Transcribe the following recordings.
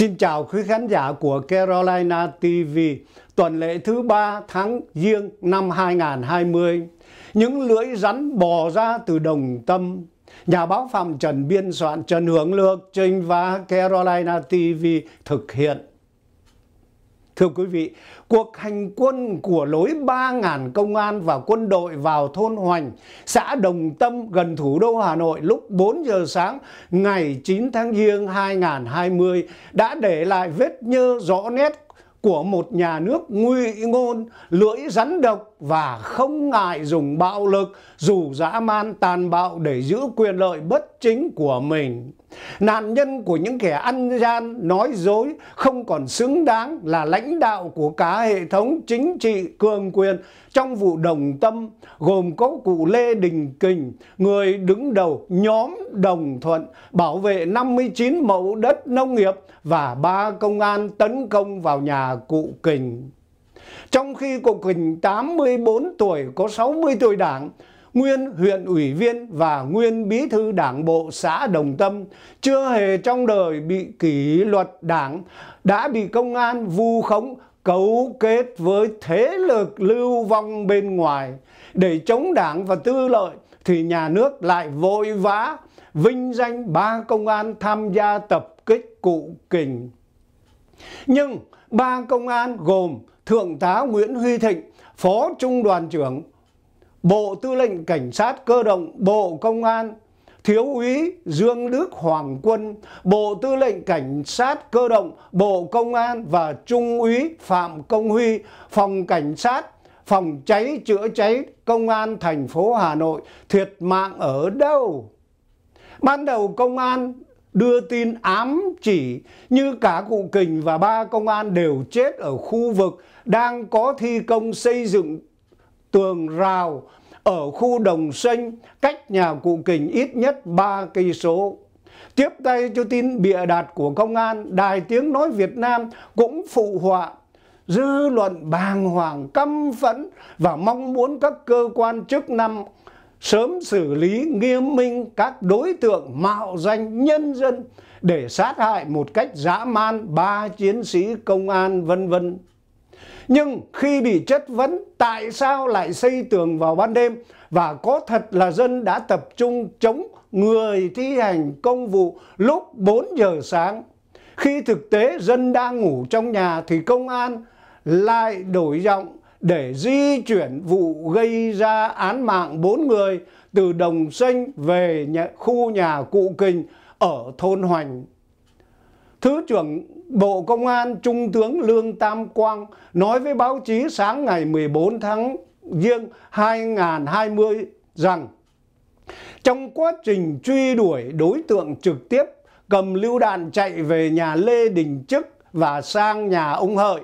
Xin chào quý khán giả của Carolina TV tuần lễ thứ ba tháng Giêng năm 2020. Những lưỡi rắn bò ra từ đồng tâm. Nhà báo Phạm Trần biên soạn Trần Hướng Lược trình và Carolina TV thực hiện. Thưa quý vị, cuộc hành quân của lối 3.000 công an và quân đội vào thôn Hoành, xã Đồng Tâm gần thủ đô Hà Nội lúc 4 giờ sáng ngày 9 tháng Giêng 2020 đã để lại vết nhơ rõ nét của một nhà nước nguy ngôn lưỡi rắn độc và không ngại dùng bạo lực, dù dã man tàn bạo để giữ quyền lợi bất chính của mình. Nạn nhân của những kẻ ăn gian, nói dối không còn xứng đáng là lãnh đạo của cả hệ thống chính trị cường quyền trong vụ đồng tâm gồm có cụ Lê Đình Kình, người đứng đầu nhóm Đồng Thuận bảo vệ 59 mẫu đất nông nghiệp và ba công an tấn công vào nhà cụ Kình. Trong khi cụ Quỳnh 84 tuổi có 60 tuổi đảng, nguyên huyện ủy viên và nguyên bí thư đảng bộ xã Đồng Tâm, chưa hề trong đời bị kỷ luật đảng, đã bị công an vu khống cấu kết với thế lực lưu vong bên ngoài để chống đảng và tư lợi thì nhà nước lại vội vã vinh danh ba công an tham gia tập kích cụ kình. Nhưng ba công an gồm Thượng tá Nguyễn Huy Thịnh, Phó Trung đoàn trưởng Bộ Tư lệnh Cảnh sát Cơ động Bộ Công an, Thiếu úy Dương Đức Hoàng Quân, Bộ Tư lệnh Cảnh sát Cơ động Bộ Công an và Trung úy Phạm Công Huy, Phòng Cảnh sát Phòng cháy chữa cháy Công an thành phố Hà Nội thiệt mạng ở đâu? Ban đầu công an đưa tin ám chỉ như cả cụ Kình và ba công an đều chết ở khu vực đang có thi công xây dựng tường rào ở khu đồng xanh cách nhà cụ Kình ít nhất 3 cây số. Tiếp tay cho tin bịa đặt của công an, Đài Tiếng Nói Việt Nam cũng phụ họa dư luận bàng hoàng căm phẫn và mong muốn các cơ quan chức năng sớm xử lý nghiêm minh các đối tượng mạo danh nhân dân để sát hại một cách dã man ba chiến sĩ công an vân vân. Nhưng khi bị chất vấn tại sao lại xây tường vào ban đêm và có thật là dân đã tập trung chống người thi hành công vụ lúc 4 giờ sáng. Khi thực tế dân đang ngủ trong nhà thì công an lại đổi giọng để di chuyển vụ gây ra án mạng 4 người từ Đồng Sinh về nhà, khu nhà Cụ Kình ở thôn Hoành. Thứ trưởng Bộ Công an Trung tướng Lương Tam Quang nói với báo chí sáng ngày 14 tháng Giêng 2020 rằng trong quá trình truy đuổi đối tượng trực tiếp cầm lưu đạn chạy về nhà Lê Đình Chức và sang nhà ông Hợi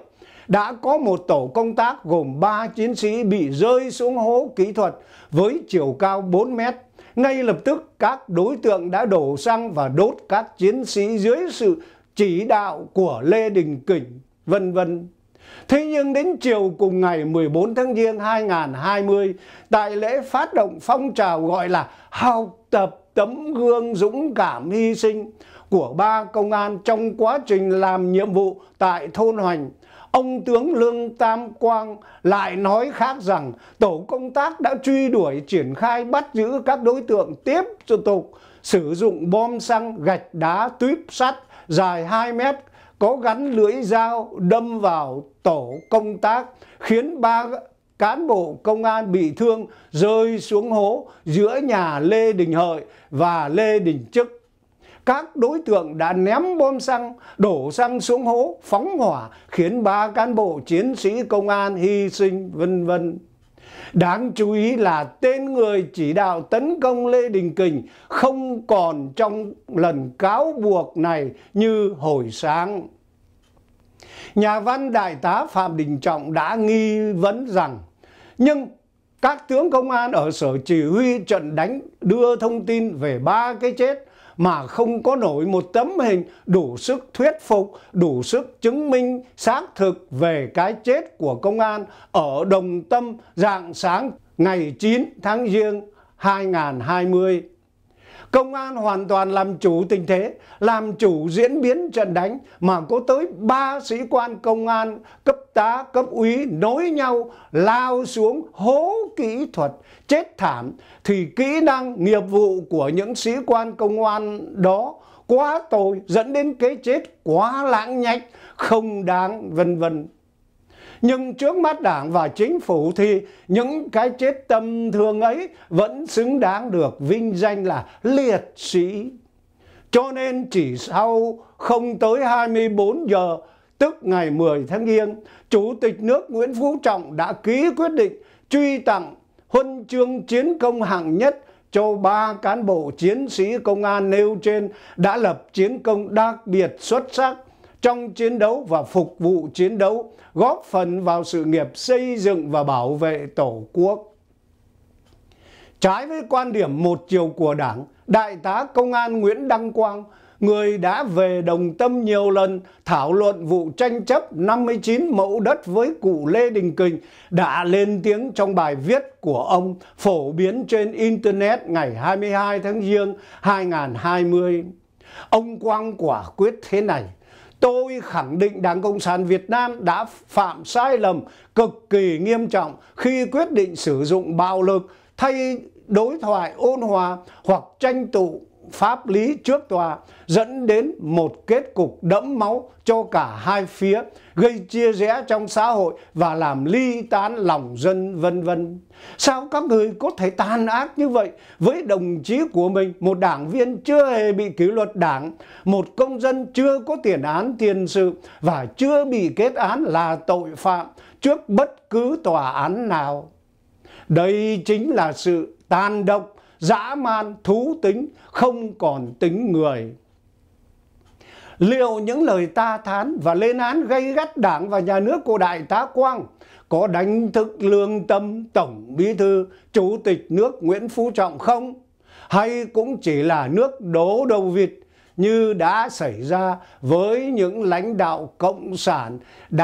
đã có một tổ công tác gồm 3 chiến sĩ bị rơi xuống hố kỹ thuật với chiều cao 4 mét. Ngay lập tức các đối tượng đã đổ xăng và đốt các chiến sĩ dưới sự chỉ đạo của Lê Đình Kỉnh, vân vân. Thế nhưng đến chiều cùng ngày 14 tháng Giêng 2020, tại lễ phát động phong trào gọi là học tập tấm gương dũng cảm hy sinh của ba công an trong quá trình làm nhiệm vụ tại thôn Hoành, Ông tướng Lương Tam Quang lại nói khác rằng tổ công tác đã truy đuổi triển khai bắt giữ các đối tượng tiếp tục sử dụng bom xăng gạch đá tuyếp sắt dài 2 mét có gắn lưỡi dao đâm vào tổ công tác khiến ba cán bộ công an bị thương rơi xuống hố giữa nhà Lê Đình Hợi và Lê Đình Chức các đối tượng đã ném bom xăng, đổ xăng xuống hố, phóng hỏa, khiến ba cán bộ chiến sĩ công an hy sinh vân vân. Đáng chú ý là tên người chỉ đạo tấn công Lê Đình Kình không còn trong lần cáo buộc này như hồi sáng. Nhà văn đại tá Phạm Đình Trọng đã nghi vấn rằng nhưng các tướng công an ở sở chỉ huy trận đánh đưa thông tin về ba cái chết mà không có nổi một tấm hình đủ sức thuyết phục, đủ sức chứng minh xác thực về cái chết của công an ở Đồng Tâm dạng sáng ngày 9 tháng Giêng 2020. Công an hoàn toàn làm chủ tình thế, làm chủ diễn biến trận đánh mà có tới 3 sĩ quan công an cấp tá, cấp úy nối nhau lao xuống hố kỹ thuật chết thảm thì kỹ năng nghiệp vụ của những sĩ quan công an đó quá tồi dẫn đến cái chết quá lãng nhách không đáng vân vân nhưng trước mắt đảng và chính phủ thì những cái chết tâm thương ấy vẫn xứng đáng được vinh danh là liệt sĩ. Cho nên chỉ sau không tới 24 giờ, tức ngày 10 tháng Giêng, Chủ tịch nước Nguyễn Phú Trọng đã ký quyết định truy tặng huân chương chiến công hạng nhất cho ba cán bộ chiến sĩ công an nêu trên đã lập chiến công đặc biệt xuất sắc trong chiến đấu và phục vụ chiến đấu, góp phần vào sự nghiệp xây dựng và bảo vệ Tổ quốc. Trái với quan điểm một chiều của Đảng, Đại tá Công an Nguyễn Đăng Quang, người đã về đồng tâm nhiều lần thảo luận vụ tranh chấp 59 mẫu đất với cụ Lê Đình Kình đã lên tiếng trong bài viết của ông phổ biến trên Internet ngày 22 tháng Giêng 2020. Ông Quang quả quyết thế này tôi khẳng định Đảng Cộng sản Việt Nam đã phạm sai lầm cực kỳ nghiêm trọng khi quyết định sử dụng bạo lực thay đối thoại ôn hòa hoặc tranh tụ pháp lý trước tòa dẫn đến một kết cục đẫm máu cho cả hai phía, gây chia rẽ trong xã hội và làm ly tán lòng dân vân vân. Sao các người có thể tàn ác như vậy với đồng chí của mình, một đảng viên chưa hề bị kỷ luật đảng, một công dân chưa có tiền án tiền sự và chưa bị kết án là tội phạm trước bất cứ tòa án nào. Đây chính là sự tàn độc dã man, thú tính, không còn tính người. Liệu những lời ta thán và lên án gây gắt đảng và nhà nước của Đại tá Quang có đánh thức lương tâm Tổng Bí Thư, Chủ tịch nước Nguyễn Phú Trọng không? Hay cũng chỉ là nước đổ đầu vịt như đã xảy ra với những lãnh đạo Cộng sản đã